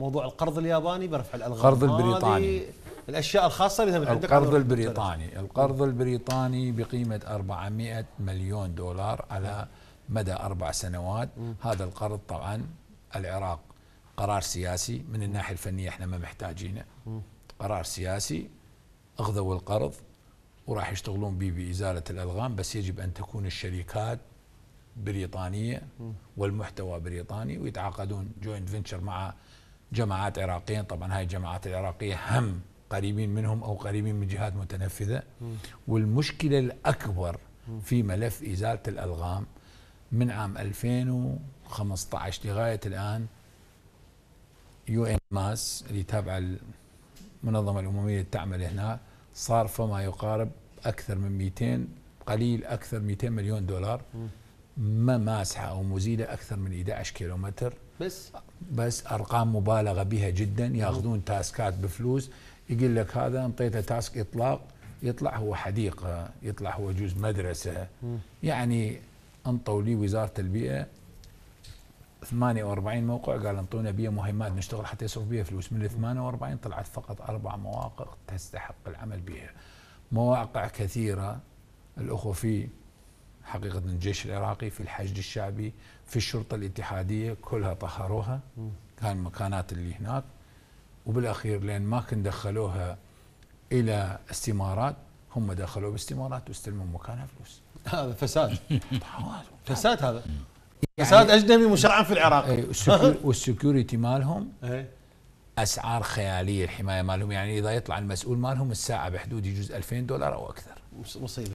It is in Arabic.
موضوع القرض الياباني برفع الالغام القرض البريطاني الاشياء الخاصه اللي عندك القرض البريطاني القرض البريطاني بقيمه 400 مليون دولار على مدى اربع سنوات م. هذا القرض طبعا العراق قرار سياسي من الناحيه الفنيه احنا ما محتاجينه قرار سياسي اخذوا القرض وراح يشتغلون به بازاله الالغام بس يجب ان تكون الشركات بريطانيه والمحتوى بريطاني ويتعاقدون جوينت فينشر مع جماعات عراقية طبعا هاي الجماعات العراقية هم قريبين منهم أو قريبين من جهات متنفذة والمشكلة الأكبر في ملف إزالة الألغام من عام 2015 لغاية الآن يو ان ماس اللي تابعة المنظمة الأممية اللي تعمل هنا صار فما يقارب أكثر من 200 قليل أكثر 200 مليون دولار ما ماسحة أو مزيلة أكثر من 11 كيلومتر بس بس ارقام مبالغه بها جدا ياخذون تاسكات بفلوس يقول لك هذا انطيته تاسك اطلاق يطلع هو حديقه يطلع هو جوز مدرسه يعني انطوا لي وزاره البيئه 48 موقع قال انطونا بيها مهمات نشتغل حتى يصرف بيها فلوس من ال 48 طلعت فقط اربع مواقع تستحق العمل بها مواقع كثيره الاخوه في حقيقة الجيش العراقي في الحشد الشعبي في الشرطة الاتحادية كلها طهروها كان مكانات اللي هناك وبالأخير لأن ما كن دخلوها إلى استمارات هم دخلوا باستمارات واستلموا مكانها فلوس هذا فساد فساد هذا يعني فساد اجنبي مشرع في العراق إيه، والسكيورتي مالهم إيه. اسعار خياليه الحمايه مالهم يعني اذا يطلع المسؤول مالهم الساعه بحدود يجوز 2000 دولار او اكثر مصيبه